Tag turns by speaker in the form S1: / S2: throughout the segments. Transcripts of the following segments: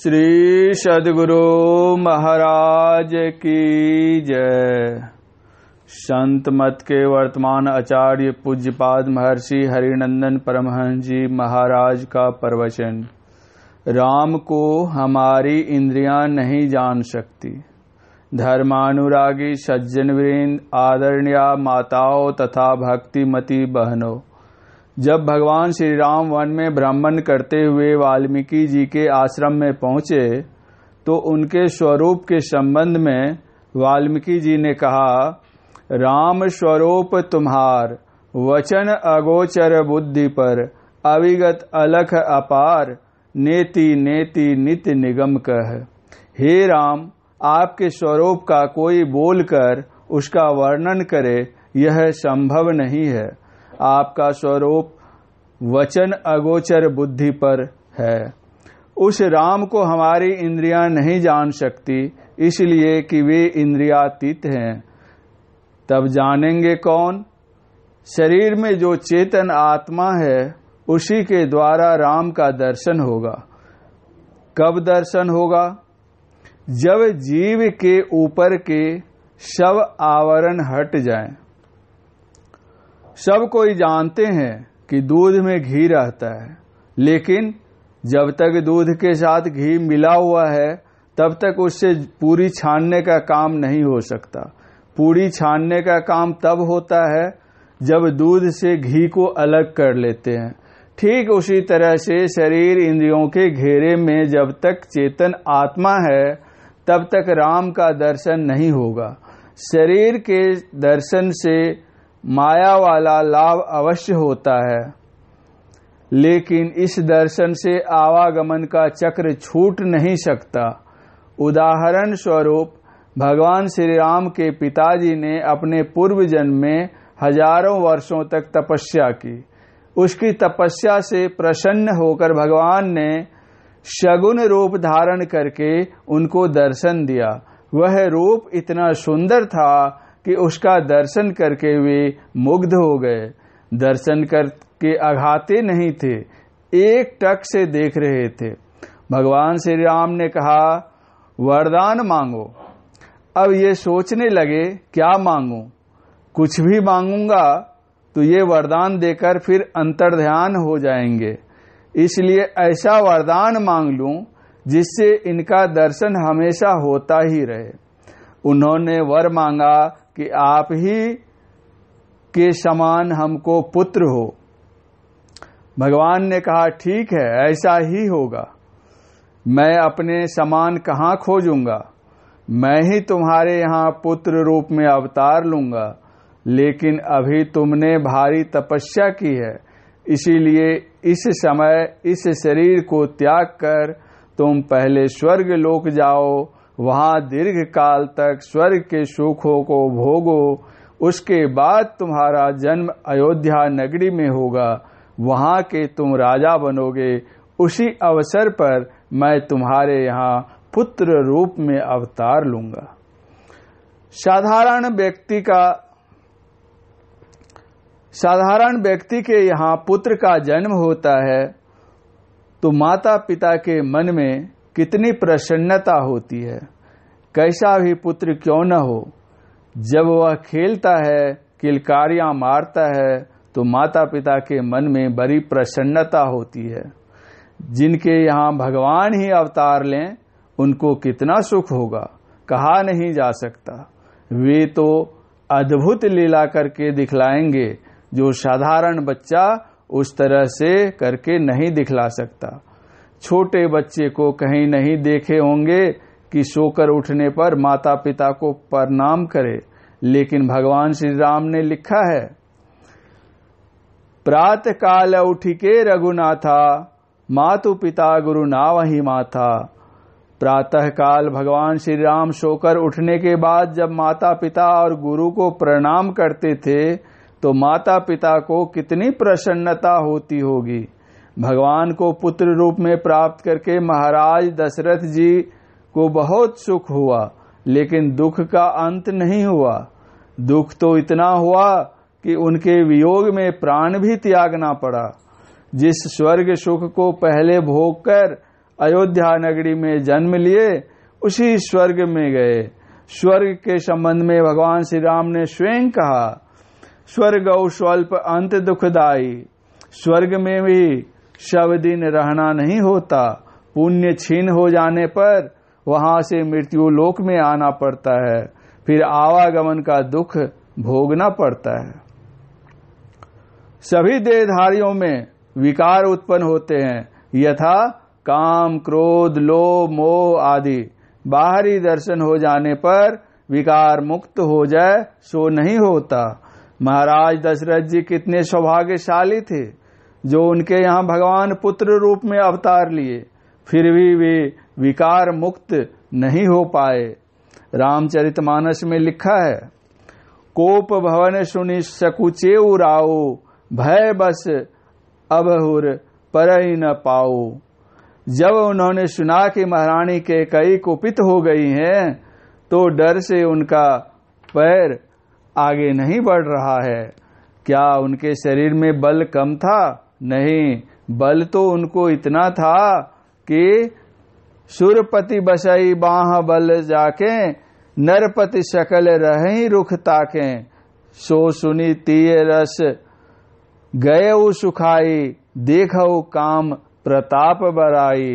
S1: श्री सदगुरु महाराज की जय संत मत के वर्तमान आचार्य पूज्यपाद महर्षि हरिनंदन परमहंस जी महाराज का प्रवचन राम को हमारी इंद्रियां नहीं जान सकती धर्मानुरागी सज्जन वीरेंद्र आदरणीय माताओं तथा भक्तिमती बहनों जब भगवान श्री राम वन में भ्रमण करते हुए वाल्मीकि जी के आश्रम में पहुंचे तो उनके स्वरूप के संबंध में वाल्मीकि जी ने कहा राम स्वरूप तुम्हार वचन अगोचर बुद्धि पर अविगत अलख अपार नेति नेति नित्य निगम कह हे राम आपके स्वरूप का कोई बोलकर उसका वर्णन करे यह संभव नहीं है आपका स्वरूप वचन अगोचर बुद्धि पर है उस राम को हमारी इंद्रियां नहीं जान सकती इसलिए कि वे इंद्रियातीत हैं तब जानेंगे कौन शरीर में जो चेतन आत्मा है उसी के द्वारा राम का दर्शन होगा कब दर्शन होगा जब जीव के ऊपर के शव आवरण हट जाएं सब कोई जानते हैं कि दूध में घी रहता है लेकिन जब तक दूध के साथ घी मिला हुआ है तब तक उससे पूरी छानने का काम नहीं हो सकता पूरी छानने का काम तब होता है जब दूध से घी को अलग कर लेते हैं ठीक उसी तरह से शरीर इंद्रियों के घेरे में जब तक चेतन आत्मा है तब तक राम का दर्शन नहीं होगा शरीर के दर्शन से माया वाला लाभ अवश्य होता है लेकिन इस दर्शन से आवागमन का चक्र छूट नहीं सकता उदाहरण स्वरूप भगवान श्री राम के पिताजी ने अपने पूर्व जन्म में हजारों वर्षों तक तपस्या की उसकी तपस्या से प्रसन्न होकर भगवान ने शगुन रूप धारण करके उनको दर्शन दिया वह रूप इतना सुंदर था कि उसका दर्शन करके वे मुग्ध हो गए दर्शन करके आघाते नहीं थे एक टक से देख रहे थे भगवान श्री राम ने कहा वरदान मांगो अब ये सोचने लगे क्या मांगू कुछ भी मांगूंगा तो ये वरदान देकर फिर अंतर्ध्यान हो जाएंगे इसलिए ऐसा वरदान मांग लू जिससे इनका दर्शन हमेशा होता ही रहे उन्होंने वर मांगा कि आप ही के समान हमको पुत्र हो भगवान ने कहा ठीक है ऐसा ही होगा मैं अपने समान कहाँ खोजूंगा मैं ही तुम्हारे यहाँ पुत्र रूप में अवतार लूंगा लेकिन अभी तुमने भारी तपस्या की है इसीलिए इस समय इस शरीर को त्याग कर तुम पहले स्वर्ग लोक जाओ वहां दीर्घ काल तक स्वर्ग के सुखों को भोगो उसके बाद तुम्हारा जन्म अयोध्या नगरी में होगा वहां के तुम राजा बनोगे उसी अवसर पर मैं तुम्हारे यहाँ पुत्र रूप में अवतार लूंगा साधारण व्यक्ति का साधारण व्यक्ति के यहाँ पुत्र का जन्म होता है तो माता पिता के मन में कितनी प्रसन्नता होती है कैसा भी पुत्र क्यों न हो जब वह खेलता है किलकारियां मारता है तो माता पिता के मन में बड़ी प्रसन्नता होती है जिनके यहाँ भगवान ही अवतार लें उनको कितना सुख होगा कहा नहीं जा सकता वे तो अद्भुत लीला करके दिखलाएंगे जो साधारण बच्चा उस तरह से करके नहीं दिखला सकता छोटे बच्चे को कहीं नहीं देखे होंगे कि सोकर उठने पर माता पिता को प्रणाम करे लेकिन भगवान श्री राम ने लिखा है प्रात काल उठ के रघुनाथा मातु पिता गुरु ही माथा प्रातः काल भगवान श्री राम सोकर उठने के बाद जब माता पिता और गुरु को प्रणाम करते थे तो माता पिता को कितनी प्रसन्नता होती होगी भगवान को पुत्र रूप में प्राप्त करके महाराज दशरथ जी को बहुत सुख हुआ लेकिन दुख का अंत नहीं हुआ दुख तो इतना हुआ कि उनके वियोग में प्राण भी त्यागना पड़ा जिस स्वर्ग सुख को पहले भोग कर अयोध्या नगरी में जन्म लिए उसी स्वर्ग में गए स्वर्ग के संबंध में भगवान श्री राम ने स्वयं कहा स्वर्ग स्वल्प अंत दुखदाई स्वर्ग में भी शव दिन रहना नहीं होता पुण्य छीन हो जाने पर वहां से मृत्यु लोक में आना पड़ता है फिर आवागमन का दुख भोगना पड़ता है सभी देहधारियों में विकार उत्पन्न होते हैं यथा काम क्रोध लोभ मोह आदि बाहरी दर्शन हो जाने पर विकार मुक्त हो जाए सो नहीं होता महाराज दशरथ जी कितने सौभाग्यशाली थे जो उनके यहाँ भगवान पुत्र रूप में अवतार लिए फिर भी वे विकार मुक्त नहीं हो पाए रामचरितमानस में लिखा है कोप भवन सुनि सकुचे राओ भय बस अबहुर पर न पाओ जब उन्होंने सुना कि महारानी के कई कुपित हो गई हैं तो डर से उनका पैर आगे नहीं बढ़ रहा है क्या उनके शरीर में बल कम था नहीं बल तो उनको इतना था कि सुरपति बसई बाह बल जाके नरपति शकल रही रुख ताके सो सुनी तीय रस गए सुखाई देखो काम प्रताप बराई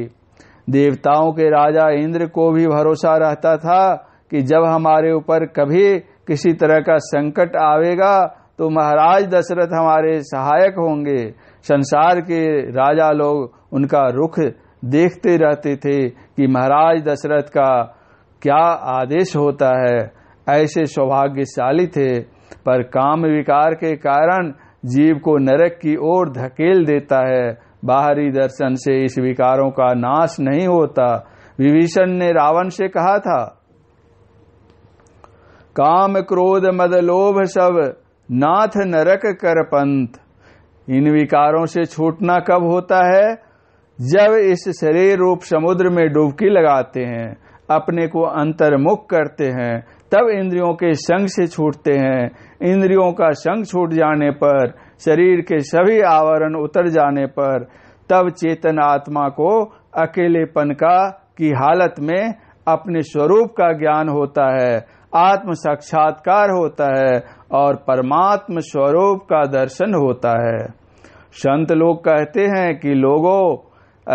S1: देवताओं के राजा इंद्र को भी भरोसा रहता था कि जब हमारे ऊपर कभी किसी तरह का संकट आवेगा तो महाराज दशरथ हमारे सहायक होंगे संसार के राजा लोग उनका रुख देखते रहते थे कि महाराज दशरथ का क्या आदेश होता है ऐसे सौभाग्यशाली थे पर काम विकार के कारण जीव को नरक की ओर धकेल देता है बाहरी दर्शन से इस विकारों का नाश नहीं होता विभीषण ने रावण से कहा था काम क्रोध मद लोभ सब नाथ नरक कर पंथ इन विकारों से छूटना कब होता है जब इस शरीर रूप समुद्र में डुबकी लगाते हैं अपने को अंतर्मुख करते हैं तब इंद्रियों के संग से छूटते हैं इंद्रियों का संग छूट जाने पर शरीर के सभी आवरण उतर जाने पर तब चेतन आत्मा को अकेलेपन का की हालत में अपने स्वरूप का ज्ञान होता है आत्म साक्षात्कार होता है और परमात्म स्वरूप का दर्शन होता है संत लोग कहते हैं कि लोगों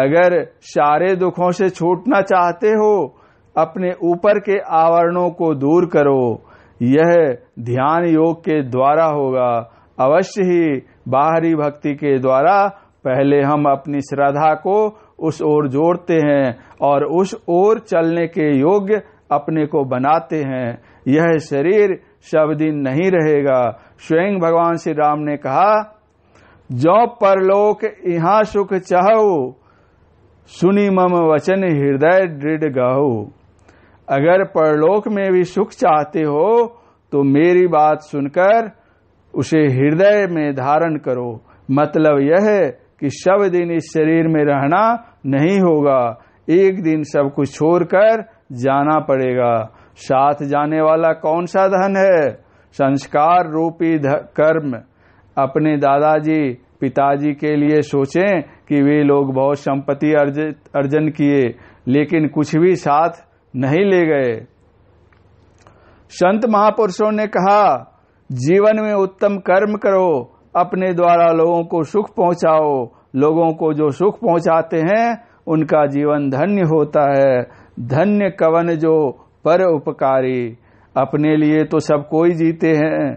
S1: अगर सारे दुखों से छूटना चाहते हो अपने ऊपर के आवरणों को दूर करो यह ध्यान योग के द्वारा होगा अवश्य ही बाहरी भक्ति के द्वारा पहले हम अपनी श्रद्धा को उस ओर जोड़ते हैं और उस ओर चलने के योग्य अपने को बनाते हैं यह शरीर सब दिन नहीं रहेगा स्वयं भगवान श्री राम ने कहा जो परलोक यहां सुख चाहो सुनी मम वचन हृदय दृढ़ गहो अगर परलोक में भी सुख चाहते हो तो मेरी बात सुनकर उसे हृदय में धारण करो मतलब यह है कि सब दिन इस शरीर में रहना नहीं होगा एक दिन सब कुछ छोड़कर जाना पड़ेगा साथ जाने वाला कौन सा धन है संस्कार रूपी कर्म अपने दादाजी पिताजी के लिए सोचें कि वे लोग बहुत संपत्ति अर्जन किए लेकिन कुछ भी साथ नहीं ले गए संत महापुरुषों ने कहा जीवन में उत्तम कर्म करो अपने द्वारा लोगों को सुख पहुंचाओ लोगों को जो सुख पहुंचाते हैं उनका जीवन धन्य होता है धन्य कवन जो पर उपकारी अपने लिए तो सब कोई जीते हैं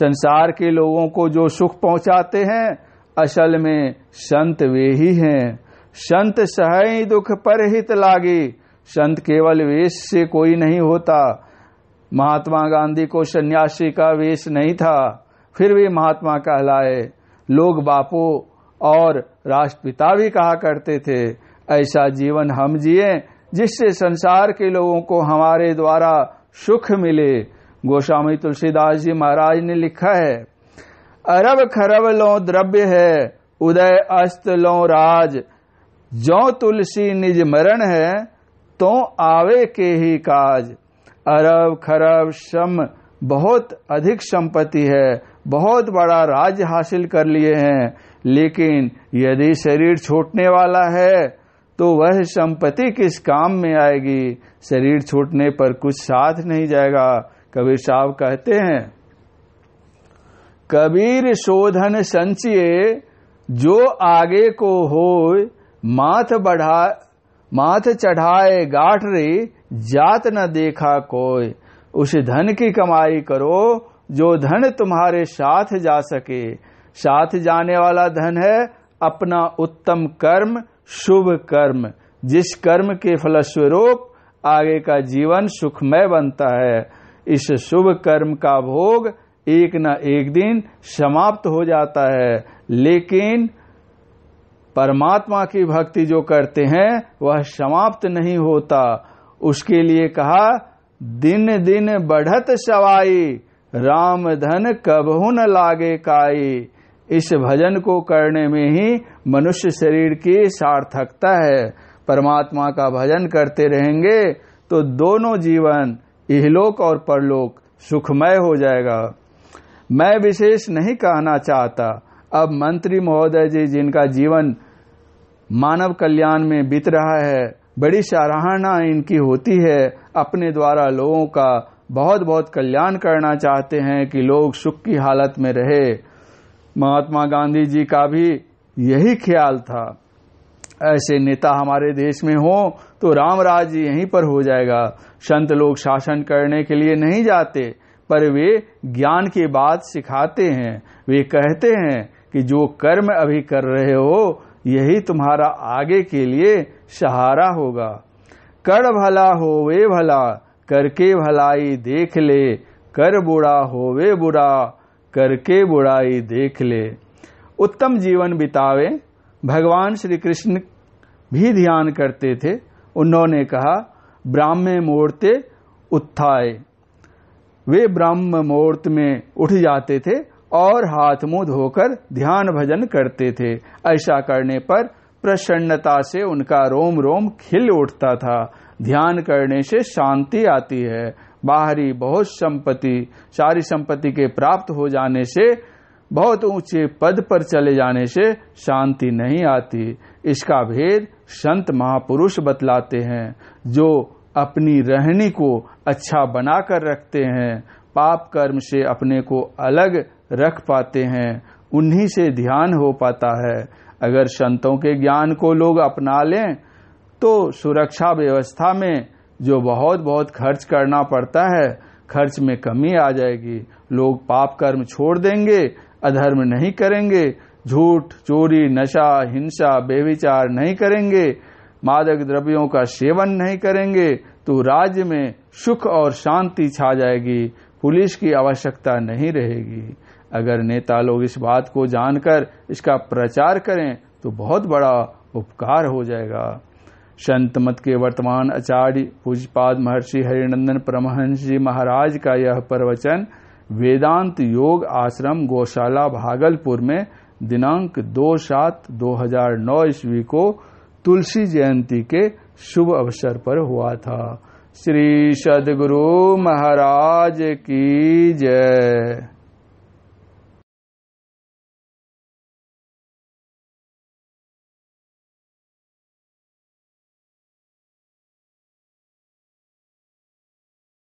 S1: संसार के लोगों को जो सुख पहुंचाते हैं असल में संत वे ही हैं संत सह दुख पर हित लागे संत केवल वेश से कोई नहीं होता महात्मा गांधी को सन्यासी का वेश नहीं था फिर भी महात्मा कहलाए लोग बापू और राष्ट्रपिता भी कहा करते थे ऐसा जीवन हम जिए जिससे संसार के लोगों को हमारे द्वारा सुख मिले गोस्वामी तुलसीदास जी महाराज ने लिखा है अरब खरब लो द्रव्य है उदय अस्त लो राज जो तुलसी निज मरण है तो आवे के ही काज अरब खरब सम बहुत अधिक संपत्ति है बहुत बड़ा राज्य हासिल कर लिए हैं लेकिन यदि शरीर छूटने वाला है तो वह संपत्ति किस काम में आएगी शरीर छूटने पर कुछ साथ नहीं जाएगा कबीर साहब कहते हैं कबीर शोधन संचये जो आगे को हो माथ बढ़ा माथ चढ़ाए गाठ रे जात न देखा कोई उस धन की कमाई करो जो धन तुम्हारे साथ जा सके साथ जाने वाला धन है अपना उत्तम कर्म शुभ कर्म जिस कर्म के फलस्वरूप आगे का जीवन सुखमय बनता है इस शुभ कर्म का भोग एक न एक दिन समाप्त हो जाता है लेकिन परमात्मा की भक्ति जो करते हैं वह समाप्त नहीं होता उसके लिए कहा दिन दिन बढ़त सवाई राम धन कबहु न लागे काई इस भजन को करने में ही मनुष्य शरीर की सार्थकता है परमात्मा का भजन करते रहेंगे तो दोनों जीवन इहलोक और परलोक सुखमय हो जाएगा मैं विशेष नहीं कहना चाहता अब मंत्री महोदय जी जिनका जीवन मानव कल्याण में बीत रहा है बड़ी सराहना इनकी होती है अपने द्वारा लोगों का बहुत बहुत कल्याण करना चाहते हैं कि लोग सुख की हालत में रहे महात्मा गांधी जी का भी यही ख्याल था ऐसे नेता हमारे देश में हो तो राम राज यहीं पर हो जाएगा संत लोग शासन करने के लिए नहीं जाते पर वे ज्ञान की बात सिखाते हैं वे कहते हैं कि जो कर्म अभी कर रहे हो यही तुम्हारा आगे के लिए सहारा होगा कर भला हो वे भला करके भलाई देख ले कर बुरा हो वे बुरा करके बुराई देख ले उत्तम जीवन बितावे भगवान श्री कृष्ण भी ध्यान करते थे उन्होंने कहा ब्राह्म मुहूर्ते उत्थाए वे ब्राह्म मुहूर्त में उठ जाते थे और हाथ मुंह धोकर ध्यान भजन करते थे ऐसा करने पर प्रसन्नता से उनका रोम रोम खिल उठता था ध्यान करने से शांति आती है बाहरी बहुत संपत्ति सारी संपत्ति के प्राप्त हो जाने से बहुत ऊंचे पद पर चले जाने से शांति नहीं आती इसका भेद संत महापुरुष बतलाते हैं जो अपनी रहनी को अच्छा बनाकर रखते हैं पाप कर्म से अपने को अलग रख पाते हैं उन्हीं से ध्यान हो पाता है अगर संतों के ज्ञान को लोग अपना लें तो सुरक्षा व्यवस्था में जो बहुत बहुत खर्च करना पड़ता है खर्च में कमी आ जाएगी लोग पाप कर्म छोड़ देंगे अधर्म नहीं करेंगे झूठ चोरी नशा हिंसा बेविचार नहीं करेंगे मादक द्रव्यों का सेवन नहीं करेंगे तो राज्य में सुख और शांति छा जाएगी पुलिस की आवश्यकता नहीं रहेगी अगर नेता लोग इस बात को जानकर इसका प्रचार करें तो बहुत बड़ा उपकार हो जाएगा संत मत के वर्तमान आचार्य पूजपाद महर्षि हरिनंदन परमहंस जी महाराज का यह प्रवचन वेदांत योग आश्रम गौशाला भागलपुर में दिनांक दो सात दो हजार नौ ईस्वी को तुलसी जयंती के शुभ अवसर पर हुआ था श्री सदगुरु महाराज की जय